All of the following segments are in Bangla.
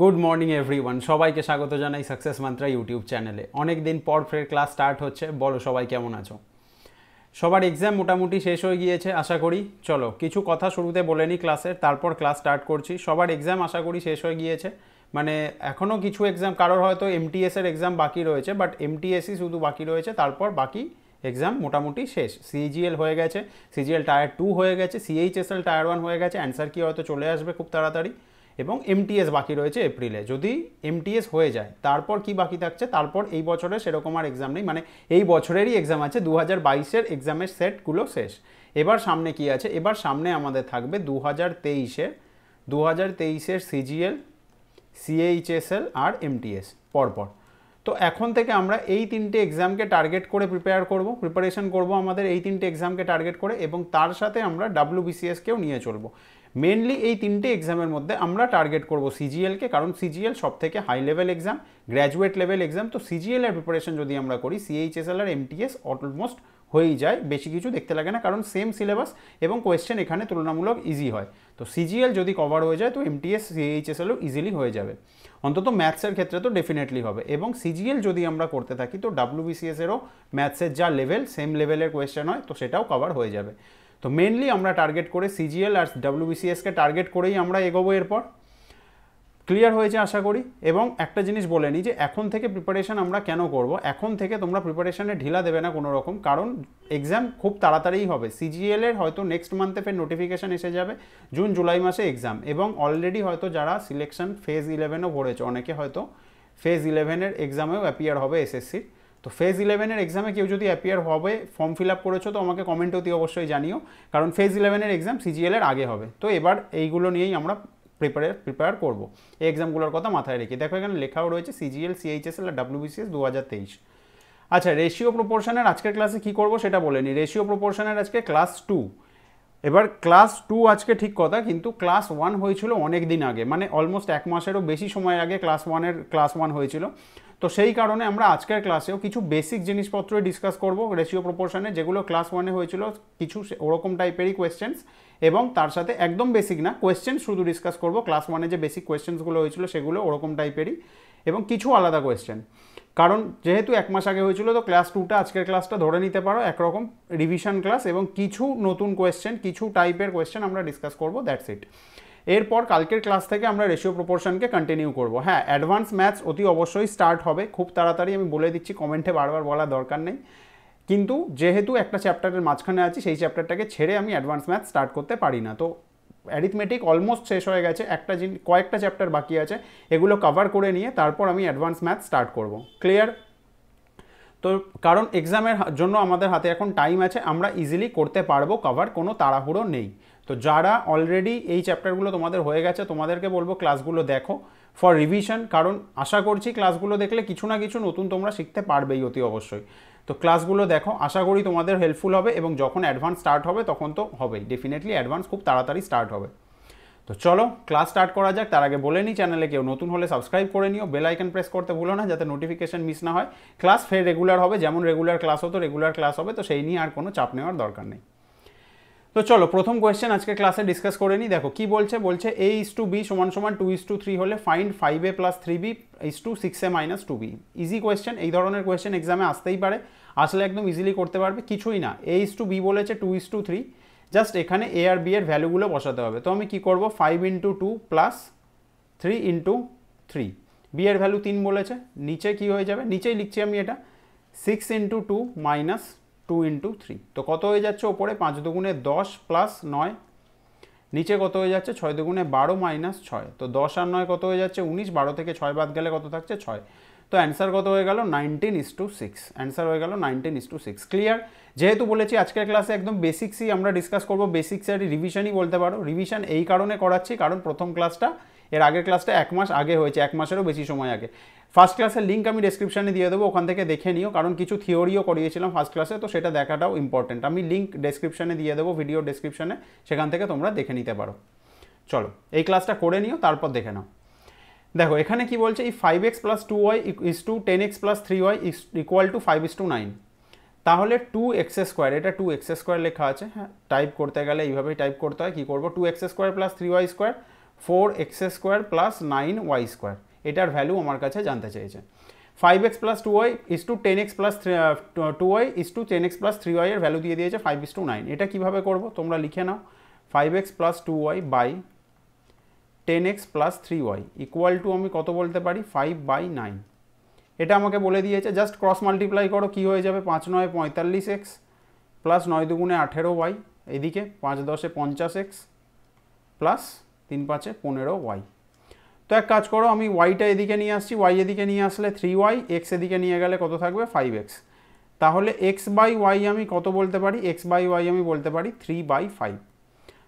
গুড মর্নিং এভরিওয়ান সবাইকে স্বাগত জানাই সাকসেস মান্ত্রা ইউটিউব চ্যানেলে অনেক দিন পর ফের ক্লাস স্টার্ট হচ্ছে বলো সবাই কেমন আছো সবার এক্সাম মোটামুটি শেষ হয়ে গিয়েছে আশা করি চলো কিছু কথা শুরুতে বলে নিই ক্লাসের তারপর ক্লাস স্টার্ট করছি সবার এক্সাম আশা করি শেষ হয়ে গিয়েছে মানে এখনও কিছু এক্সাম কারোর হয়তো এমটিএসের এক্সাম বাকি রয়েছে বাট এমটিএসই শুধু বাকি রয়েছে তারপর বাকি এক্সাম মোটামুটি শেষ সিজিএল হয়ে গেছে সিজিএল টায়ার টু হয়ে গেছে সিএইচএসএল টায়ার ওয়ান হয়ে গেছে অ্যান্সার কি হয়তো চলে আসবে খুব তাড়াতাড়ি এবং এমটিএস বাকি রয়েছে এপ্রিলে যদি এমটিএস হয়ে যায় তারপর কি বাকি থাকছে তারপর এই বছরে সেরকম আর এক্সাম নেই মানে এই বছরেরই এক্সাম আছে দু হাজার বাইশের এক্সামের সেটগুলো শেষ এবার সামনে কি আছে এবার সামনে আমাদের থাকবে দু হাজার তেইশের দু হাজার তেইশের সিজিএল সিএইচএসএল আর এমটিএস পরপর তো এখন থেকে আমরা এই তিনটে এক্সামকে টার্গেট করে প্রিপেয়ার করব প্রিপারেশন করব আমাদের এই তিনটে এক্সামকে টার্গেট করে এবং তার সাথে আমরা ডাব্লিউবিসিএসকেও নিয়ে চলবো মেনলি এই তিনটে এক্সামের মধ্যে আমরা টার্গেট করব সিজিএলকে কারণ সিজিএল সব থেকে high level exam graduate level exam তো সিজিএল এর প্রিপারেশন যদি আমরা করি সিএইচএসএল আর এমটিএস অলমোস্ট হয়েই যায় বেশি কিছু দেখতে লাগে না কারণ সেম সিলেবাস এবং কোয়েশ্চেন এখানে তুলনামূলক ইজি হয় তো সিজিএল যদি কভার হয়ে যায় তো এমটিএস সিএইচএসএলও ইজিলি হয়ে যাবে অন্তত ম্যাথসের ক্ষেত্রে তো ডেফিনেটলি হবে এবং সিজিএল যদি আমরা করতে থাকি তো ডাব্লিউবিসিএসেরও ম্যাথসের যা লেভেল সেম লেভেলের কোয়েশ্চেন হয় তো সেটাও কভার হয়ে যাবে তো মেনলি আমরা টার্গেট করে সিজিএল আর ডাব্লিউবিসিএসকে টার্গেট করেই আমরা এগোবো এরপর ক্লিয়ার হয়েছে আশা করি এবং একটা জিনিস বলে নিই যে এখন থেকে প্রিপারেশান আমরা কেন করব এখন থেকে তোমরা প্রিপারেশানে ঢিলা দেবে না কোনো রকম কারণ এক্সাম খুব তাড়াতাড়িই হবে সিজিএলের হয়তো নেক্সট মান্থে ফের নোটিফিকেশান এসে যাবে জুন জুলাই মাসে এক্সাম এবং অলরেডি হয়তো যারা সিলেকশন ফেজ ইলেভেনও ভরেছে অনেকে হয়তো ফেজ ইলেভেনের এক্সামেও অ্যাপিয়ার হবে এসএসসির তো ফেজ ইলেভেনের এক্সামে কেউ যদি অ্যাপিয়ার হবে ফর্ম ফিল আপ করেছো তো আমাকে কমেন্ট অতি অবশ্যই জানিও কারণ ফেজ ইলেভেনের এক্সাম সিজিএলের আগে হবে তো এবার এইগুলো নিয়েই আমরা প্রিপারে প্রিপেয়ার করবো এই এক্সামগুলোর কথা মাথায় রেখে দেখো এখানে লেখাও রয়েছে সিজিএল সিএইচএসএল আর ডাব্লিউবিসিএস দু হাজার তেইশ আচ্ছা রেশিও প্রপোর্শনের আজকের ক্লাসে কি করব সেটা বলে নি রেশিও প্রপোর্শনের আজকে ক্লাস টু এবার ক্লাস টু আজকে ঠিক কথা কিন্তু ক্লাস ওয়ান হয়েছিল অনেক দিন আগে মানে অলমোস্ট এক মাসেরও বেশি সময় আগে ক্লাস ওয়ানের ক্লাস ওয়ান হয়েছিল তো সেই কারণে আমরা আজকের ক্লাসেও কিছু বেসিক জিনিসপত্র ডিসকাস করব রেশিও প্রপোর্শনে যেগুলো ক্লাস ওয়ানে হয়েছিল কিছু ওরকম টাইপেরই কোয়েশ্চেন্স এবং তার সাথে একদম বেসিক না কোয়েশ্চেন শুধু ডিসকাস করব ক্লাস ওয়ানে যে বেসিক কোয়েশ্চেন্সগুলো হয়েছিল সেগুলো ওরকম টাইপেরই এবং কিছু আলাদা কোয়েশ্চেন কারণ যেহেতু এক মাস আগে হয়েছিল তো ক্লাস টুটা আজকের ক্লাসটা ধরে নিতে পারো একরকম রিভিশন ক্লাস এবং কিছু নতুন কোয়েশ্চেন কিছু টাইপের কোয়েশ্চেন আমরা ডিসকাস করবো দ্যাটস ইট এরপর কালকের ক্লাস থেকে আমরা রেশিও প্রপোর্শনকে কন্টিনিউ করব হ্যাঁ অ্যাডভান্স ম্যাথস অতি অবশ্যই স্টার্ট হবে খুব তাড়াতাড়ি আমি বলে দিচ্ছি কমেন্টে বারবার বলার দরকার নেই কিন্তু যেহেতু একটা চ্যাপ্টারের মাঝখানে আছি সেই চ্যাপ্টারটাকে ছেড়ে আমি অ্যাডভান্স ম্যাথ স্টার্ট করতে পারি না তো অ্যারিথমেটিক অলমোস্ট শেষ হয়ে গেছে একটা জিন কয়েকটা চ্যাপ্টার বাকি আছে এগুলো কভার করে নিয়ে তারপর আমি অ্যাডভান্স ম্যাথ স্টার্ট করব ক্লিয়ার তো কারণ এক্সামের জন্য আমাদের হাতে এখন টাইম আছে আমরা ইজিলি করতে পারবো কভার কোনো তাড়াহুড়ো নেই তো যারা অলরেডি এই চ্যাপ্টারগুলো তোমাদের হয়ে গেছে তোমাদেরকে বলবো ক্লাসগুলো দেখো ফর রিভিশন কারণ আশা করছি ক্লাসগুলো দেখলে কিছু না কিছু নতুন তোমরা শিখতে পারবেই অতি অবশ্যই তো ক্লাসগুলো দেখো আশা করি তোমাদের হেল্পফুল হবে এবং যখন অ্যাডভান্স স্টার্ট হবে তখন তো হবেই ডেফিনেটলি অ্যাডভান্স খুব তাড়াতাড়ি স্টার্ট হবে তো চলো ক্লাস স্টার্ট করা যাক তার আগে বলে নিই চ্যানেলে কেউ নতুন হলে সাবস্ক্রাইব করে নিও বেল আইকন প্রেস করতে ভুলো না যাতে নোটিফিকেশন মিস না হয় ক্লাস ফের রেগুলার হবে যেমন রেগুলার ক্লাস হতো রেগুলার ক্লাস হবে তো সেই নিয়ে আর কোনো চাপ নেওয়ার দরকার নেই তো চলো প্রথম কোয়েশ্চেন আজকে ক্লাসে ডিসকাস করে নিই দেখো কি বলছে বলছে এ ইস টু বি সমান সমান টু ইস টু থ্রি হলে find five a plus three b is two six a minus two b easy question এই ধরনের কোয়েশ্চেন এক্সামে আসতেই পারে আসলে একদম ইজিলি করতে পারবে কিছুই না এ ইস টু বি বলেছে two is two three just এখানে এ আর বি এর ভ্যালুগুলো বসাতে হবে তো আমি কি করব five into two plus three into three b এর ভ্যালু তিন বলেছে নিচে কি হয়ে যাবে নিচেই লিখছি আমি এটা six into two minus two into three তো কত হয়ে যাচ্ছে ওপরে পাঁচ দুগুণে দশ প্লাস নয় নিচে কত হয়ে যাচ্ছে ছয় দুগুণে বারো মাইনাস ছয় তো দশ আর নয় কত হয়ে যাচ্ছে উনিশ বারো থেকে ছয় বাদ গেলে কত থাকছে ছয় তো অ্যান্সার কত হয়ে গেল nineteen is two six answer হয়ে গেল nineteen is two six clear যেহেতু বলেছি আজকের ক্লাসে একদম বেসিক্সই আমরা ডিসকাস করবো বেসিক্সের রিভিশনই বলতে পারো রিভিশন এই কারণে করাচ্ছি কারণ প্রথম ক্লাসটা এর আগের ক্লাসটা এক মাস আগে হয়েছে এক মাসেরও বেশি সময় আগে ফার্স্ট ক্লাসের লিঙ্ক আমি ডেসক্রিপশানে দিয়ে দেবো ওখান থেকে দেখে নিও কারণ কিছু থিওরিও করিয়েছিলাম ফার্স্ট ক্লাসে তো সেটা দেখাটাও ইম্পর্টেন্ট আমি লিঙ্ক ডেসক্রিপশানে দিয়ে দেবো ভিডিও ডেসক্রিপশানে সেখান থেকে তোমরা দেখে নিতে পারো চলো এই ক্লাসটা করে নিও তারপর দেখে নাও দেখো এখানে কি বলছে এই five x plus two y is to ten x plus three y equal to five is to nine তাহলে টু এক্স স্কোয়ার এটা টু এক্স স্কোয়ার লেখা আছে হ্যাঁ টাইপ করতে গেলে এইভাবেই টাইপ করতে হয় কী করবো two x square plus three y square four x square plus nine y square এটার ভ্যালু আমার কাছে জানতে চেয়েছে five x plus two y is to ten x plus three two y is to ten x plus three ওয়াইয়ের ভ্যালু দিয়ে দিয়েছে ফাইভ ইস টু নাইন এটা কীভাবে করবো তোমরা লিখে নাও five x plus two y by ten x plus three y equal to আমি কত বলতে পারি ফাইভ বাই নাইন এটা আমাকে বলে দিয়েছে জাস্ট ক্রস মাল্টিপ্লাই করো কী হয়ে যাবে পাঁচ নয় পঁয়তাল্লিশ এক্স প্লাস নয় দুগুণে আঠেরো ওয়াই এদিকে পাঁচ দশে পঞ্চাশ এক্স প্লাস তিন পাঁচে পনেরো ওয়াই তো এক কাজ করো আমি ওয়াইটা এদিকে নিয়ে আসছি ওয়াই এদিকে নিয়ে আসলে থ্রি ওয়াই এক্স এদিকে নিয়ে গেলে কত থাকবে ফাইভ এক্স তাহলে এক্স বাই ওয়াই আমি কত বলতে পারি এক্স বাই ওয়াই আমি বলতে পারি থ্রি বাই ফাইভ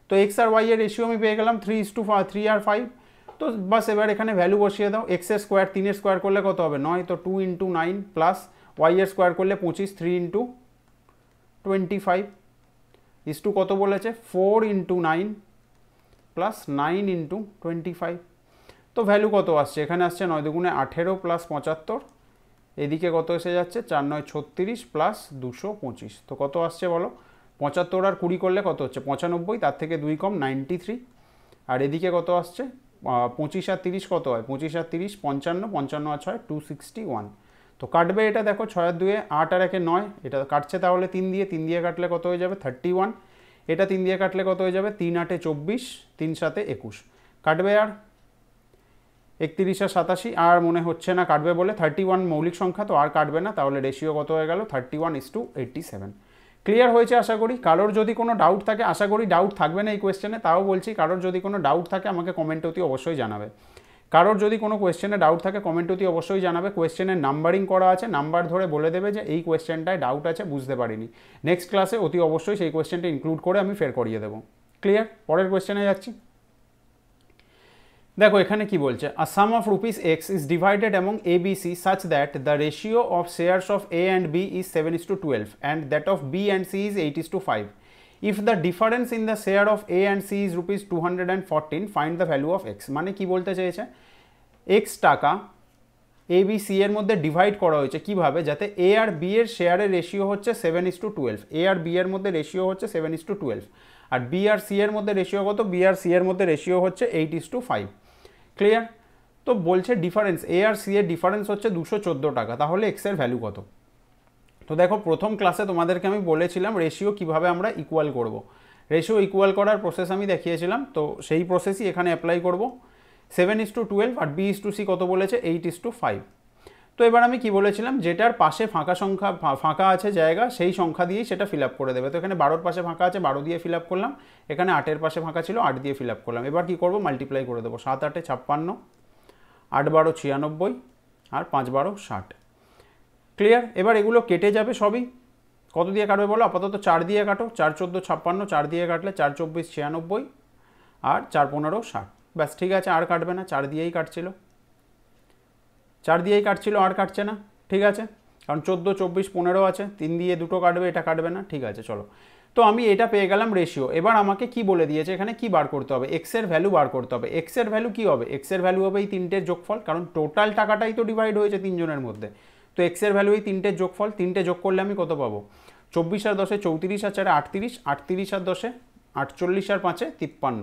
তো এক্স আর ওয়াই এর রেশিও আমি পেয়ে গেলাম থ্রি ইস টু থ্রি আর ফাইভ তো বাস এবার এখানে ভ্যালু বসিয়ে দাও এক্সের স্কোয়ার তিনের স্কোয়ার করলে কত হবে নয় তো two into nine plus y এর স্কোয়ার করলে পঁচিশ three into twenty five is to কত বলেছে four into nine plus nine into twenty five তো ভ্যালু কত আসছে এখানে আসছে নয় দুগুণে আঠেরো প্লাস পঁচাত্তর এদিকে কত এসে যাচ্ছে চার নয় ছত্রিশ প্লাস দুশো পঁচিশ তো কত আসছে বলো পঁচাত্তর আর কুড়ি করলে কত হচ্ছে পঁচানব্বই তার থেকে দুই কম নাইনটি থ্রি আর এদিকে কত আসছে পঁচিশ আর তিরিশ কত হয় পঁচিশ আর তিরিশ পঞ্চান্ন পঞ্চান্ন আর ছয় টু সিক্সটি ওয়ান তো কাটবে এটা দেখো ছয় আর দুয়ে আট আর একে নয় এটা কাটছে তাহলে তিন দিয়ে তিন দিয়ে কাটলে কত হয়ে যাবে থার্টি ওয়ান এটা তিন দিয়ে কাটলে কত হয়ে যাবে তিন আটে চব্বিশ তিন সাতে একুশ কাটবে আর একত্রিশ আর সাতাশি আর মনে হচ্ছে না কাটবে বলে থার্টি ওয়ান মৌলিক সংখ্যা তো আর কাটবে না তাহলে রেশিও কত হয়ে গেল thirty one is to eighty seven clear হয়েছে আশা করি কারোর যদি কোনো ডাউট থাকে আশা করি ডাউট থাকবে না এই কোয়েশ্চেনে তাও বলছি কারোর যদি কোনো ডাউট থাকে আমাকে কমেন্ট অতি অবশ্যই জানাবে কারোর যদি কোনো কোয়েশ্চেনে ডাউট থাকে কমেন্ট অতি অবশ্যই জানাবে কোয়েশ্চেনের নাম্বারিং করা আছে নাম্বার ধরে বলে দেবে যে এই কোয়েশ্চেনটায় ডাউট আছে বুঝতে পারিনি নেক্সট ক্লাসে অতি অবশ্যই সেই কোয়েশ্চেনটা ইনক্লুড করে আমি ফের করিয়ে দেবো ক্লিয়ার পরের কোয়েশ্চেনে যাচ্ছি দেখো এখানে কি বলছে a sum of rupees x is divided among a b c such that the ratio of shares of a and b is seven is to twelve and that of b and c is eight is to five if the difference in the share of a and c is rupees two hundred and value of the value x মানে কি বলতে চেয়েছে এক্স টাকা a b সি এর মধ্যে ডিভাইড করা হয়েছে কিভাবে যাতে এ আর b এর শেয়ারের রেশিও হচ্ছে seven a to twelve a আর বি এর মধ্যে রেশিও হচ্ছে সেভেন টু টুয়েলভ আর বি আর সি এর মধ্যে রেশিও কত বি আর সি এর মধ্যে রেশিও হচ্ছে এইট টু ফাইভ ক্লিয়ার তো বলছে ডিফারেন্স এ আর সি এর ডিফারেন্স হচ্ছে দুশো চোদ্দো টাকা তাহলে এক্সের ভ্যালু কত তো দেখো প্রথম ক্লাসে তোমাদেরকে আমি বলেছিলাম রেশিও কিভাবে আমরা ইকুয়াল করব। রেশিও ইকুয়াল করার প্রসেস আমি দেখিয়েছিলাম তো সেই প্রসেসই এখানে অ্যাপ্লাই করব সেভেন ইস টু টুয়েলভ আর বি ইস টু সি কত বলেছে এইট ইস টু ফাইভ তো এবার আমি কি বলেছিলাম যেটার পাশে ফাঁকা সংখ্যা ফাঁকা আছে জায়গা সেই সংখ্যা দিয়েই সেটা ফিল করে দেবে তো এখানে বারোর পাশে ফাঁকা আছে বারো দিয়ে ফিল করলাম এখানে আটের পাশে ফাঁকা ছিল আট দিয়ে ফিল করলাম এবার কি করব মাল্টিপ্লাই করে দেবো সাত আটে ছাপ্পান্ন আট বারো ছিয়ানব্বই আর পাঁচ বারো ষাট ক্লিয়ার এবার এগুলো কেটে যাবে সবই কত দিয়ে কাটবে বলো আপাতত চার দিয়ে কাটো চার চোদ্দো ছাপ্পান্ন চার দিয়ে কাটলে চার চব্বিশ ছিয়ানব্বই আর চার পনেরো ষাট ব্যাস ঠিক আছে আর কাটবে না চার দিয়েই কাটছিল চার দিয়েই কাটছিল আর কাটছে না ঠিক আছে কারণ চোদ্দো চব্বিশ পনেরো আছে তিন দিয়ে দুটো কাটবে এটা কাটবে না ঠিক আছে চলো তো আমি এটা পেয়ে গেলাম রেশিও এবার আমাকে কি বলে দিয়েছে এখানে কি বার করতে হবে এক্সের ভ্যালু বার করতে হবে এক্সের ভ্যালু কি হবে এক্সের ভ্যালু হবে এই তিনটের যোগফল কারণ টোটাল টাকাটাই তো ডিভাইড হয়েছে তিনজনের মধ্যে তো এক্সের ভ্যালু এই তিনটে যোগফল তিনটে যোগ করলে আমি কত পাবো চব্বিশ আর দশে চৌত্রিশ আর আচ্ছা চারে আটত্রিশ আটত্রিশ আর দশে আটচল্লিশ আর পাঁচে তিপ্পান্ন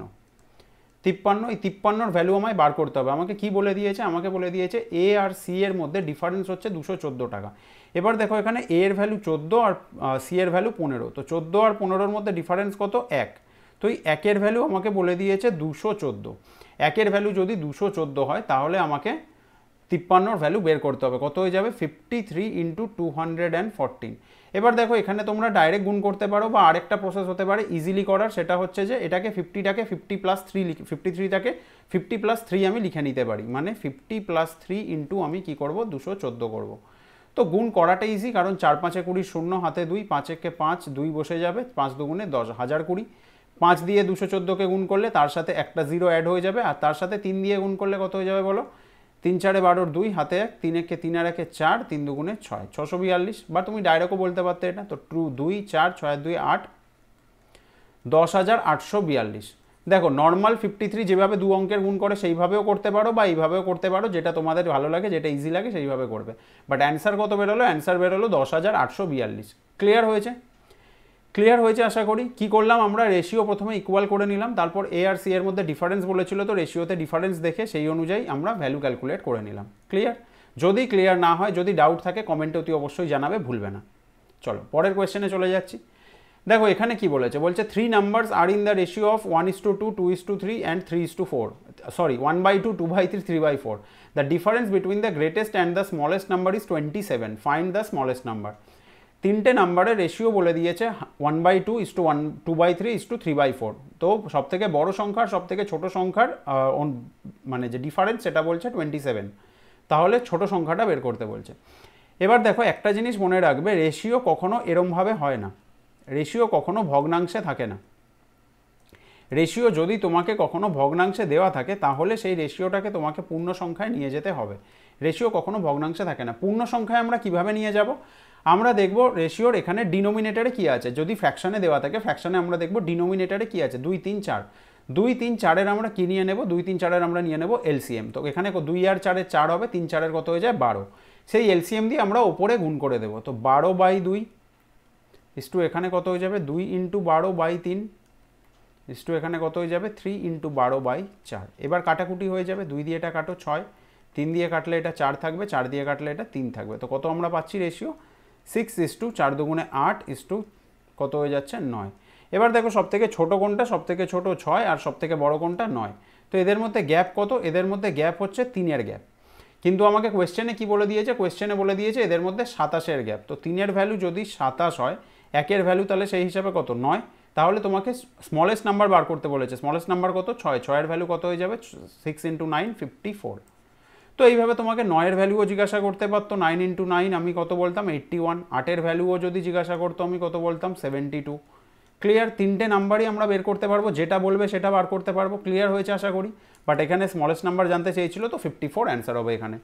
তিপ্পান্ন এই তিপ্পান্নর ভ্যালু আমায় বার করতে হবে আমাকে কি বলে দিয়েছে আমাকে বলে দিয়েছে এ আর সি এর মধ্যে ডিফারেন্স হচ্ছে দুশো চোদ্দো টাকা এবার দেখো এখানে এ এর ভ্যালু চোদ্দো আর সি এর ভ্যালু পনেরো তো চোদ্দো আর পনেরোর মধ্যে ডিফারেন্স কত এক তো এই একের ভ্যালু আমাকে বলে দিয়েছে দুশো চোদ্দো একের ভ্যালু যদি দুশো হয় তাহলে আমাকে তিপ্পান্নর ভ্যালু বের করতে হবে কত হয়ে যাবে fifty three into two hundred and fourteen এবার দেখো এখানে তোমরা ডাইরেক্ট গুণ করতে পারো বা আরেকটা প্রসেস হতে পারে ইজিলি করার সেটা হচ্ছে যে এটাকে ফিফটিটাকে ফিফটি প্লাস থ্রি ফিফটি থ্রিটাকে ফিফটি প্লাস থ্রি আমি লিখে নিতে পারি মানে ফিফটি প্লাস থ্রি ইন্টু আমি কী করবো দুশো চোদ্দো করবো তো গুণ করাটা ইজি কারণ চার পাঁচে কুড়ি শূন্য হাতে দুই পাঁচেকে পাঁচ দুই বসে যাবে পাঁচ দুগুণে দশ হাজার কুড়ি পাঁচ দিয়ে দুশো চোদ্দোকে গুণ করলে তার সাথে একটা জিরো অ্যাড হয়ে যাবে আর তার সাথে তিন দিয়ে গুণ করলে কত হয়ে যাবে বলো তিন চারে বারোর দুই হাতে এক তিন একে তিন আর একে চার তিন দুগুণে ছয় ছশো বিয়াল্লিশ বা তুমি ডাইরেক্টও বলতে পারতে এটা তো ট্রু দুই চার ছয় দুই আট দশ হাজার আটশো বিয়াল্লিশ দেখো নর্মাল ফিফটি থ্রি যেভাবে দু অঙ্কের গুণ করে সেইভাবেও করতে পারো বা এইভাবেও করতে পারো যেটা তোমাদের ভালো লাগে যেটা ইজি লাগে সেইভাবে করবে বাট অ্যান্সার কত বেরোলো অ্যান্সার বেরোলো দশ হাজার আটশো বিয়াল্লিশ ক্লিয়ার হয়েছে ক্লিয়ার হয়েছে আশা করি কি করলাম আমরা রেশিও প্রথমে ইকুয়াল করে নিলাম তারপর এ আর সি এর মধ্যে ডিফারেন্স বলেছিল তো রেশিওতে ডিফারেন্স দেখে সেই অনুযায়ী আমরা ভ্যালু ক্যালকুলেট করে নিলাম ক্লিয়ার যদি ক্লিয়ার না হয় যদি ডাউট থাকে কমেন্টে অতি অবশ্যই জানাবে ভুলবে না চলো পরের কোয়েশ্চেনে চলে যাচ্ছি দেখো এখানে কি বলেছে বলছে three numbers are in the ratio of one is to two two is two three and three is to four sorry one by two two by three three by four the difference between the greatest and the smallest number is twenty seven find the smallest number তিনটে নাম্বারের রেশিও বলে দিয়েছে one by two is two one two by three is two three by four তো সব থেকে বড়ো সংখ্যার সব থেকে ছোটো সংখ্যার মানে যে ডিফারেন্স সেটা বলছে টোয়েন্টি সেভেন তাহলে ছোট সংখ্যাটা বের করতে বলছে এবার দেখো একটা জিনিস মনে রাখবে রেশিও কখনো এরমভাবে হয় না রেশিও কখনো ভগ্নাংশে থাকে না রেশিও যদি তোমাকে কখনো ভগ্নাংশে দেওয়া থাকে তাহলে সেই রেশিওটাকে তোমাকে পূর্ণ সংখ্যায় নিয়ে যেতে হবে রেশিও কখনো ভগ্নাংশে থাকে না পূর্ণ সংখ্যায় আমরা কিভাবে নিয়ে যাব আমরা দেখব রেশিওর এখানে ডিনোমিনেটারে কি আছে যদি ফ্র্যাকশানে দেওয়া থাকে ফ্র্যাকশানে আমরা দেখব ডিনোমিনেটারে কি আছে দুই তিন চার দুই তিন চারের আমরা কী নিয়ে নেব দুই তিন চারের আমরা নিয়ে নেব এলসিএম তো এখানে দুই আর চারের চার হবে তিন চারের কত হয়ে যায় বারো সেই এলসিএম দিয়ে আমরা ওপরে গুণ করে দেব তো বারো বাই দুই ইস্টু এখানে কত হয়ে যাবে দুই ইন্টু বারো বাই তিন ইস্টু এখানে কত হয়ে যাবে থ্রি ইন্টু বারো বাই চার এবার কাটাকুটি হয়ে যাবে দুই দিয়ে এটা কাটো ছয় তিন দিয়ে কাটলে এটা চার থাকবে চার দিয়ে কাটলে এটা তিন থাকবে তো কত আমরা পাচ্ছি রেশিও সিক্স ইস টু চার দুগুণে আট ইস টু কত হয়ে যাচ্ছে নয় এবার দেখো সবথেকে ছোট কোনটা সবথেকে ছোটো ছয় আর সবথেকে বড় কোনটা নয় তো এদের মধ্যে গ্যাপ কত এদের মধ্যে গ্যাপ হচ্ছে তিনের গ্যাপ কিন্তু আমাকে কোয়েশ্চেনে কি বলে দিয়েছে কোয়েশ্চেনে বলে দিয়েছে এদের মধ্যে সাতাশের গ্যাপ তো তিনের ভ্যালু যদি সাতাশ হয় একের ভ্যালু তাহলে সেই হিসাবে কত নয় তাহলে তোমাকে স্মলেস্ট নাম্বার বার করতে বলেছে স্মলেস্ট নাম্বার কত ছয় ছয়ের ভ্যালু কত হয়ে যাবে six into nine fifty four তো এইভাবে তোমাকে নয়ের ভ্যালুও জিজ্ঞাসা করতে পারতো নাইন ইন্টু নাইন আমি কত বলতাম এইট্টি ওয়ান আটের ভ্যালুও যদি জিজ্ঞাসা করতো আমি কত বলতাম সেভেন্টি টু ক্লিয়ার তিনটে নাম্বারই আমরা বের করতে পারবো যেটা বলবে সেটা বার করতে পারবো ক্লিয়ার হয়েছে আশা করি বাট এখানে স্মলেস্ট নাম্বার জানতে চেয়েছিল তো ফিফটি ফোর অ্যান্সার হবে এখানে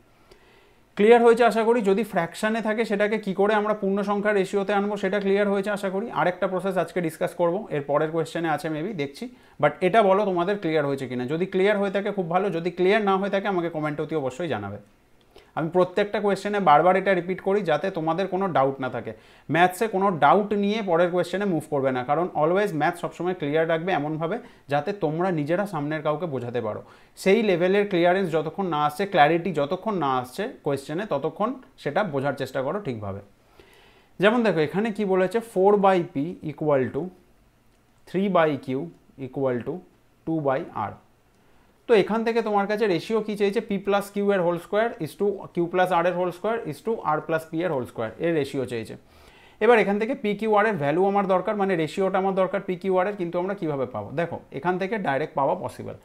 ক্লিয়ার হয়েছে আশা করি যদি ফ্র্যাকশানে থাকে সেটাকে কি করে আমরা পূর্ণ সংখ্যার রেশিওতে আনবো সেটা ক্লিয়ার হয়েছে আশা করি আরেকটা প্রসেস আজকে ডিসকাস করবো এর পরের কোয়েশ্চেনে আছে মেবি দেখছি বাট এটা বলো তোমাদের ক্লিয়ার হয়েছে কিনা যদি ক্লিয়ার হয়ে থাকে খুব ভালো যদি ক্লিয়ার না হয়ে থাকে আমাকে কমেন্ট অতি অবশ্যই জানাবে আমি প্রত্যেকটা কোয়েশ্চেনে বারবার এটা রিপিট করি যাতে তোমাদের কোনো ডাউট না থাকে ম্যাথসে কোনো ডাউট নিয়ে পরের কোয়েশ্চেনে মুভ করবে না কারণ অলওয়েজ ম্যাথ সবসময় ক্লিয়ার রাখবে এমনভাবে যাতে তোমরা নিজেরা সামনের কাউকে বোঝাতে পারো সেই লেভেলের ক্লিয়ারেন্স যতক্ষণ না আসছে ক্ল্যারিটি যতক্ষণ না আসছে কোয়েশ্চেনে ততক্ষণ সেটা বোঝার চেষ্টা করো ঠিকভাবে যেমন দেখো এখানে কি বলেছে four by p equal to three by q equal to two by r তো এখান থেকে তোমার কাছে রেশিও কী চেয়েছে পি প্লাস কিউ এর whole square is to q plus r এর whole square is to r plus p এর হোল স্কোয়ার এর রেশিও চেয়েছে এবার এখান থেকে পি কিউ আর এর ভ্যালু আমার দরকার মানে রেশিওটা আমার দরকার পি কিউ আর এর কিন্তু আমরা কীভাবে পাবো দেখো এখান থেকে ডাইরেক্ট পাওয়া পসিবল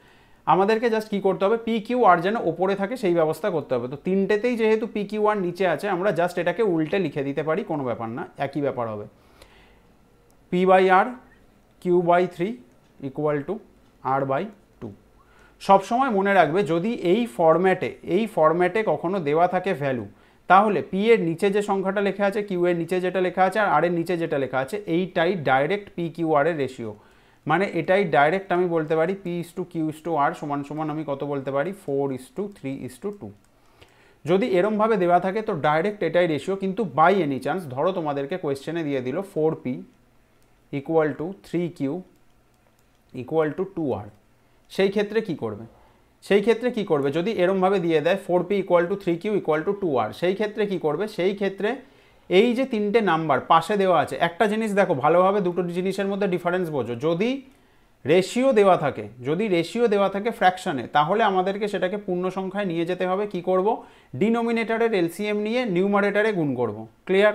আমাদেরকে জাস্ট কী করতে হবে পি কিউ আর যেন ওপরে থাকে সেই ব্যবস্থা করতে হবে তো তিনটেতেই যেহেতু পি কিউ আর নিচে আছে আমরা জাস্ট এটাকে উল্টে লিখে দিতে পারি কোনো ব্যাপার না একই ব্যাপার হবে পি বাই আর q by three equal to r by সবসময় মনে রাখবে যদি এই ফরম্যাটে এই ফরম্যাটে কখনো দেওয়া থাকে ভ্যালু তাহলে পি এর নিচে যে সংখ্যাটা লেখা আছে কিউ এর নিচে যেটা লেখা আছে আর আর এর নিচে যেটা লেখা আছে এইটাই ডাইরেক্ট পি কিউ আর এর রেশিও মানে এটাই ডাইরেক্ট আমি বলতে পারি p is to q is to r সমান সমান আমি কত বলতে পারি four is two three is to two যদি এরমভাবে দেওয়া থাকে তো ডাইরেক্ট এটাই রেশিও কিন্তু বাই এনি চান্স ধরো তোমাদেরকে কোয়েশ্চেনে দিয়ে দিল four p equal to three q equal to two r সেই ক্ষেত্রে কি করবে সেই ক্ষেত্রে কি করবে যদি এরমভাবে দিয়ে দেয় four p equal to three q equal to two r সেই ক্ষেত্রে কি করবে সেই ক্ষেত্রে এই যে তিনটে নাম্বার পাশে দেওয়া আছে একটা জিনিস দেখো ভালোভাবে দুটো জিনিসের মধ্যে ডিফারেন্স বোঝো যদি রেশিও দেওয়া থাকে যদি রেশিও দেওয়া থাকে ফ্র্যাকশানে তাহলে আমাদেরকে সেটাকে পূর্ণ সংখ্যায় নিয়ে যেতে হবে কি করব ডিনোমিনেটারের এলসিএম নিয়ে নিউমারেটারে গুণ করব ক্লিয়ার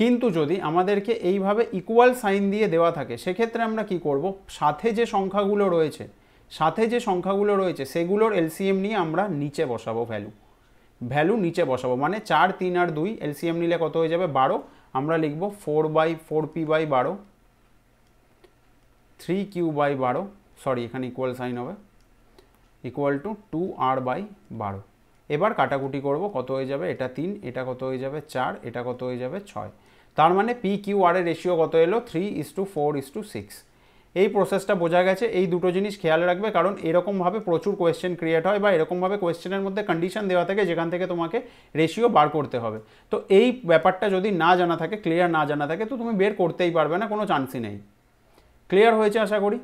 কিন্তু যদি আমাদেরকে এইভাবে ইকুয়াল সাইন দিয়ে দেওয়া থাকে সেক্ষেত্রে আমরা কি করব সাথে যে সংখ্যাগুলো রয়েছে সাথে যে সংখ্যাগুলো রয়েছে সেগুলোর এলসিএম নিয়ে আমরা নিচে বসাবো ভ্যালু ভ্যালু নিচে বসাবো মানে চার তিন আর দুই এলসিএম নিলে কত হয়ে যাবে বারো আমরা লিখব four by four p by বারো থ্রি কিউ বাই বারো সরি এখানে ইকুয়াল সাইন হবে equal to two r by বারো এবার কাটাকুটি করব কত হয়ে যাবে এটা তিন এটা কত হয়ে যাবে চার এটা কত হয়ে যাবে ছয় তার মানে পি কিউ আর এর রেশিও কত এলো three is to four is two six এই প্রসেসটা বোঝা গেছে এই দুটো জিনিস খেয়াল রাখবে কারণ এরকমভাবে প্রচুর কোয়েশ্চেন ক্রিয়েট হয় বা এরকমভাবে কোয়েশ্চেনের মধ্যে কন্ডিশন দেওয়া থাকে যেখান থেকে তোমাকে রেশিও বার করতে হবে তো এই ব্যাপারটা যদি না জানা থাকে ক্লিয়ার না জানা থাকে তো তুমি বের করতেই পারবে না কোনো চান্সই নেই ক্লিয়ার হয়েছে আশা করি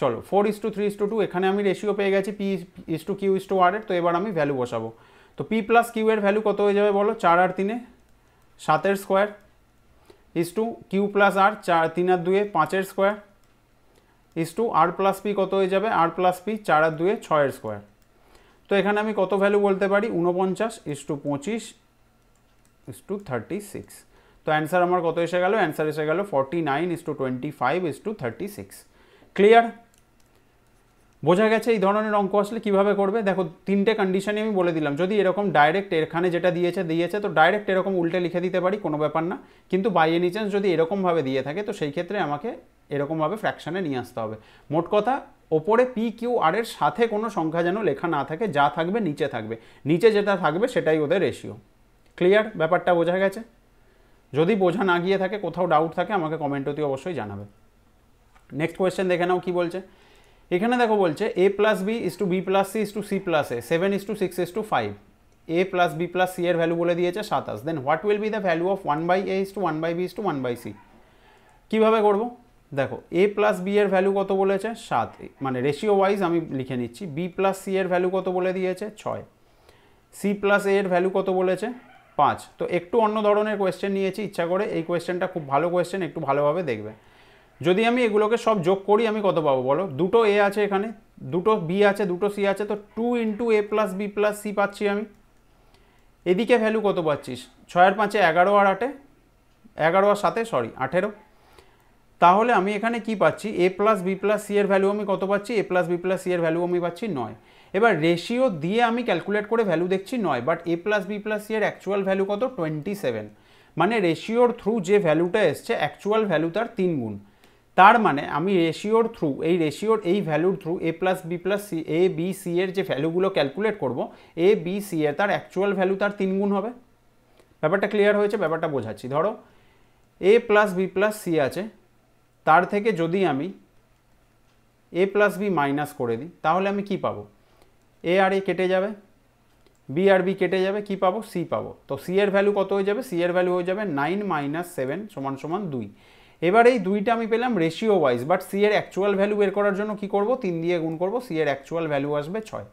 চলো four is two three is to two এখানে আমি রেশিও পেয়ে গেছি p is to q is to ওয়ারের তো এবার আমি ভ্যালু বসাবো তো পি প্লাস কিউ এর ভ্যালু কত হয়ে যাবে বলো চার আর তিনে সাতের square is to q plus r চার তিন আর দুয়ে পাঁচের square is to r plus p কত হয়ে যাবে আর প্লাস পি চার আর দুয়ে ছয়ের স্কোয়ার তো এখানে আমি কত ভ্যালু বলতে পারি উনপঞ্চাশ ইস টু পঁচিশ ইস টু থার্টি সিক্স তো অ্যান্সার আমার কত এসে গেল অ্যান্সার এসে গেল forty nine is two twenty five is two thirty six clear বোঝা গেছে এই ধরনের অঙ্ক আসলে কীভাবে করবে দেখো তিনটে কন্ডিশনে আমি বলে দিলাম যদি এরকম ডাইরেক্ট এখানে যেটা দিয়েছে দিয়েছে তো ডাইরেক্ট এরকম উল্টে লিখে দিতে পারি কোনো ব্যাপার না কিন্তু বাই এনি চান্স যদি এরকমভাবে দিয়ে থাকে তো সেই ক্ষেত্রে আমাকে এরকমভাবে ফ্র্যাকশানে নিয়ে আসতে হবে মোট কথা ওপরে পি কিউ আর এর সাথে কোনো সংখ্যা যেন লেখা না থাকে যা থাকবে নিচে থাকবে নিচে যেটা থাকবে সেটাই ওদের রেশিও ক্লিয়ার ব্যাপারটা বোঝা গেছে যদি বোঝা না গিয়ে থাকে কোথাও ডাউট থাকে আমাকে কমেন্ট অতি অবশ্যই জানাবে নেক্সট কোয়েশ্চেন দেখে নাও কী বলছে এখানে দেখো বলছে a plus b is to b plus c is to c plus a seven is two six is to five a plus b plus c এর ভ্যালু বলে দিয়েছে সাতাশ then what will be the value of one by a is two one by b is two one by c কীভাবে করবো দেখো এ প্লাস বি এর ভ্যালু কত বলেছে সাত মানে রেশিও ওয়াইজ আমি লিখে নিচ্ছি বি প্লাস সি এর ভ্যালু কত বলে দিয়েছে ছয় সি প্লাস এ এর ভ্যালু কত বলেছে পাঁচ তো একটু অন্য ধরনের কোয়েশ্চেন নিয়েছি ইচ্ছা করে এই কোয়েশ্চেনটা খুব ভালো কোয়েশ্চেন একটু ভালোভাবে দেখবে যদি আমি এগুলোকে সব যোগ করি আমি কত পাবো বলো দুটো এ আছে এখানে দুটো বি আছে দুটো সি আছে তো two into a plus b plus c পাচ্ছি আমি এদিকে ভ্যালু কত পাচ্ছিস ছয়ের পাঁচে এগারো আর আটে এগারো আর সাতে সরি আঠেরো তাহলে আমি এখানে কি পাচ্ছি a plus b plus c এর ভ্যালু আমি কত পাচ্ছি a plus b plus c এর ভ্যালু আমি পাচ্ছি নয় এবার রেশিও দিয়ে আমি ক্যালকুলেট করে ভ্যালু দেখছি নয় but a plus b plus c এর অ্যাকচুয়াল ভ্যালু কত টোয়েন্টি সেভেন মানে রেশিওর থ্রু যে ভ্যালুটা এসছে অ্যাকচুয়াল ভ্যালু তার তিন গুণ তার মানে আমি রেশিওর থ্রু এই রেশিওর এই ভ্যালুর through a plus b plus c a b c এর যে ভ্যালুগুলো ক্যালকুলেট করব এ বি সি এর তার অ্যাকচুয়াল ভ্যালু তার তিন গুণ হবে ব্যাপারটা ক্লিয়ার হয়েছে ব্যাপারটা বোঝাচ্ছি ধরো a plus b plus c আছে তার থেকে যদি আমি এ প্লাস বি মাইনাস করে দিই তাহলে আমি কি পাবো এ আর এ কেটে যাবে বি আর বি কেটে যাবে কি পাবো সি পাবো তো সি এর ভ্যালু কত হয়ে যাবে সি এর ভ্যালু হয়ে যাবে নাইন মাইনাস সেভেন সমান সমান দুই এবার এই দুইটা আমি পেলাম রেশিও ওয়াইজ বাট সি এর অ্যাকচুয়াল ভ্যালু বের করার জন্য কি করব তিন দিয়ে গুণ করব সি এর অ্যাকচুয়াল ভ্যালু আসবে ছয়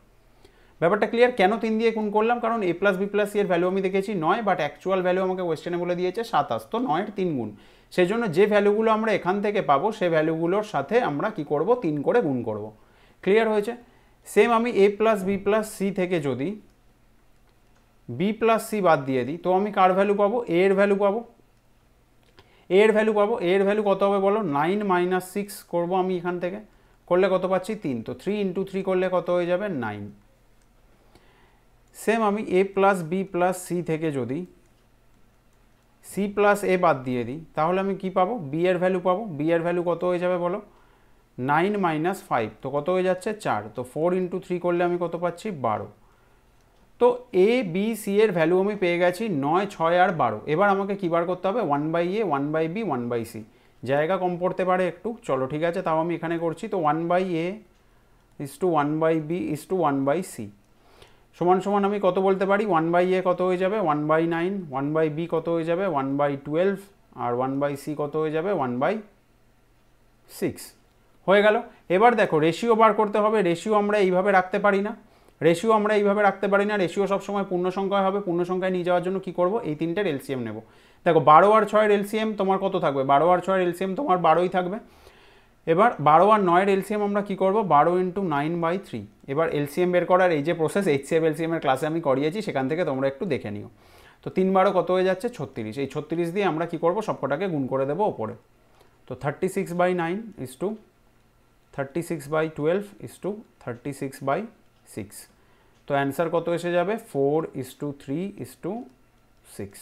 ব্যাপারটা ক্লিয়ার কেন তিন দিয়ে গুণ করলাম কারণ এ প্লাস বি প্লাস এর ভ্যালু আমি দেখেছি নয় বাট অ্যাকচুয়াল ভ্যালু আমাকে ওয়েস্টার্নে বলে দিয়েছে সাতাশ তো নয়ের তিন গুণ সেই জন্য যে ভ্যালুগুলো আমরা এখান থেকে পাবো সে ভ্যালুগুলোর সাথে আমরা কি করব তিন করে গুণ করব ক্লিয়ার হয়েছে সেম আমি a plus b plus c থেকে যদি বি প্লাস সি বাদ দিয়ে দিই তো আমি কার ভ্যালু পাবো এ এর ভ্যালু পাবো এ এর ভ্যালু পাবো এ এর ভ্যালু কত হবে বলো নাইন মাইনাস সিক্স করবো আমি এখান থেকে করলে কত পাচ্ছি তিন তো থ্রি ইন্টু থ্রি করলে কত হয়ে যাবে নাইন সেম আমি a plus b plus c থেকে যদি সি প্লাস এ বাদ দিয়ে দিই তাহলে আমি কি পাবো বি এর ভ্যালু পাবো বি এর ভ্যালু কত হয়ে যাবে বলো নাইন মাইনাস ফাইভ তো কত হয়ে যাচ্ছে চার তো ফোর ইন্টু থ্রি করলে আমি কত পাচ্ছি বারো তো এ বি সি এর ভ্যালু আমি পেয়ে গেছি নয় ছয় আর বারো এবার আমাকে কী বার করতে হবে one by A one by B one by c জায়গা কম পড়তে পারে একটু চলো ঠিক আছে তাও আমি এখানে করছি তো one by a is two one by b is two one by c সমান সমান আমি কত বলতে পারি ওয়ান বাই এ কত হয়ে যাবে one by nine one by b কত হয়ে যাবে ওয়ান বাই টুয়েলভ আর ওয়ান বাই সি কত হয়ে যাবে ওয়ান বাই সিক্স হয়ে গেল এবার দেখো রেশিও বার করতে হবে রেশিও আমরা এইভাবে রাখতে পারি না রেশিও আমরা এইভাবে রাখতে পারি না রেশিও সবসময় পূর্ণ সংখ্যায় হবে পূর্ণ সংখ্যায় নিয়ে যাওয়ার জন্য কী করব এই তিনটের এলসিএম নেব দেখো বারো আর ছয়ের এলসিএম তোমার কত থাকবে বারো আর ছয়ের এলসিএম তোমার বারোই থাকবে এবার বারো আর নয়ের এলসিএম আমরা কি করব বারো ইন্টু নাইন বাই থ্রি এবার এলসিএম বের করার এই যে প্রসেস এইচসিএফ এলসিএমের ক্লাসে আমি করিয়েছি সেখান থেকে তোমরা একটু দেখে নিও তো তিন বারো কত হয়ে যাচ্ছে ছত্রিশ এই ছত্রিশ দিয়ে আমরা কি করব সবকটাকে গুণ করে দেবো ওপরে তো thirty six by nine is two thirty six by twelve is two thirty six by six তো অ্যান্সার কত এসে যাবে four is two three is two six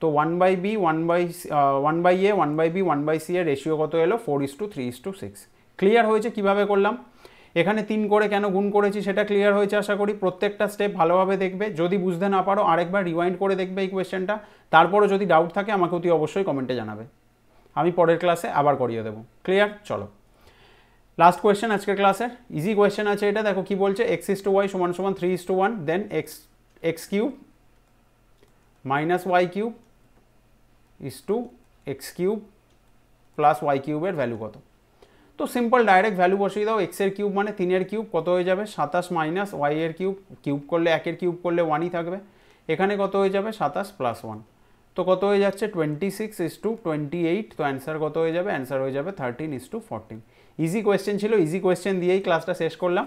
তো one by B one by one by A one by B one by C এর রেশিও কত এলো four is two three is two six clear হয়েছে কীভাবে করলাম এখানে তিন করে কেন গুণ করেছি সেটা ক্লিয়ার হয়েছে আশা করি প্রত্যেকটা স্টেপ ভালোভাবে দেখবে যদি বুঝতে না পারো আরেকবার রিওয়াইন্ড করে দেখবে এই কোয়েশ্চেনটা তারপরও যদি ডাউট থাকে আমাকে অতি অবশ্যই কমেন্টে জানাবে আমি পরের ক্লাসে আবার করিয়ে দেবো ক্লিয়ার চলো লাস্ট কোয়েশ্চেন আজকের ক্লাসের ইজি কোয়েশ্চেন আছে এটা দেখো কি বলছে এক্স ইস টু ওয়াই সমান সমান three is two one then X X cube minus Y cube is two X cube plus Y কিউবের ভ্যালু কত তো সিম্পল ডাইরেক্ট ভ্যালু বসিয়ে দাও এক্সের কিউব মানে তিনের কিউব কত হয়ে যাবে সাতাশ মাইনাস ওয়াই এর কিউব কিউব করলে একের কিউব করলে ওয়ানই থাকবে এখানে কত হয়ে যাবে সাতাশ প্লাস ওয়ান তো কত হয়ে যাচ্ছে twenty six is two twenty eight তো অ্যান্সার কত হয়ে যাবে অ্যান্সার হয়ে যাবে thirteen is two fourteen easy question ছিল ইজি কোয়েশ্চেন দিয়েই ক্লাসটা শেষ করলাম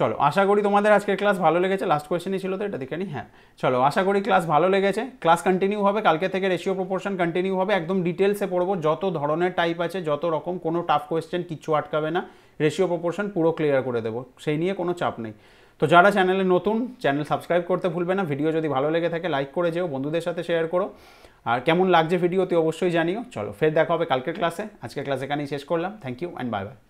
চলো আশা করি তোমাদের আজকের ক্লাস ভালো লেগেছে লাস্ট কোয়েশনই ছিল তো এটা দেখে নি হ্যাঁ চলো আশা করি ক্লাস ভালো লেগেছে ক্লাস কন্টিনিউ হবে কালকে থেকে রেশিও প্রপোর্শন কন্টিনিউ হবে একদম ডিটেলসে পড়বো যত ধরনের টাইপ আছে যত রকম কোনো টাফ কোয়েশ্চেন কিচ্ছু আটকাবে না রেশিও প্রপোর্শন পুরো ক্লিয়ার করে দেবো সেই নিয়ে কোনো চাপ নেই তো যারা চ্যানেলে নতুন চ্যানেল সাবস্ক্রাইব করতে ভুলবে না ভিডিও যদি ভালো লেগে থাকে লাইক করে যেও বন্ধুদের সাথে শেয়ার করো আর কেমন লাগছে ভিডিও তুই অবশ্যই জানিও চলো ফের দেখা হবে কালকের ক্লাসে আজকের ক্লাস এখানেই শেষ করলাম thank you and bye by